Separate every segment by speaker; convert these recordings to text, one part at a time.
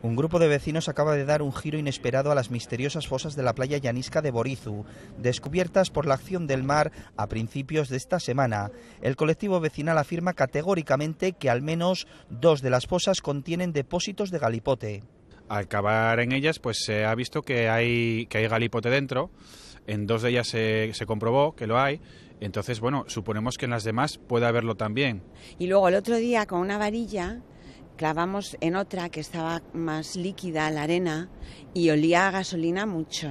Speaker 1: Un grupo de vecinos acaba de dar un giro inesperado a las misteriosas fosas de la playa llanisca de Borizu, descubiertas por la acción del mar a principios de esta semana. El colectivo vecinal afirma categóricamente que al menos dos de las fosas contienen
Speaker 2: depósitos de galipote. Al cavar en ellas, pues se ha visto que hay, que hay galipote dentro. En dos de ellas se, se comprobó que lo hay entonces, bueno, suponemos que en las demás puede haberlo también.
Speaker 3: Y luego el otro día con una varilla clavamos en otra que estaba más líquida la arena y olía a gasolina mucho,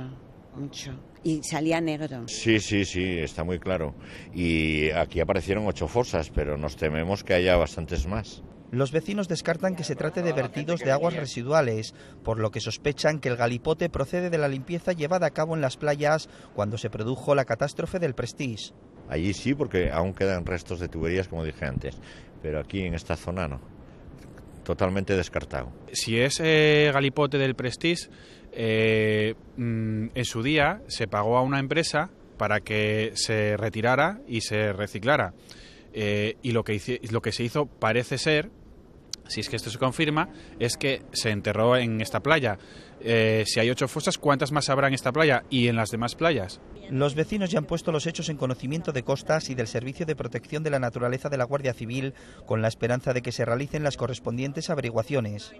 Speaker 3: mucho. Y salía negro.
Speaker 4: Sí, sí, sí, está muy claro. Y aquí aparecieron
Speaker 1: ocho fosas, pero nos tememos que haya bastantes más. Los vecinos descartan que se trate de vertidos de aguas residuales, por lo que sospechan que el galipote procede de la limpieza llevada a cabo en las playas cuando se produjo la catástrofe del Prestige.
Speaker 4: Allí sí, porque aún quedan restos de tuberías, como dije antes, pero aquí en esta zona no totalmente descartado.
Speaker 2: Si es eh, galipote del Prestige, eh, mm, en su día se pagó a una empresa para que se retirara y se reciclara. Eh, y lo que, lo que se hizo parece ser, si es que esto se confirma, es que se enterró en esta playa. si hay ocho fosas, ¿cuántas más habrá en esta playa y en las demás playas?
Speaker 1: Los vecinos ya han puesto los hechos en conocimiento de Costas y del Servicio de Protección de la Naturaleza de la Guardia Civil con la esperanza de que se realicen las correspondientes averiguaciones.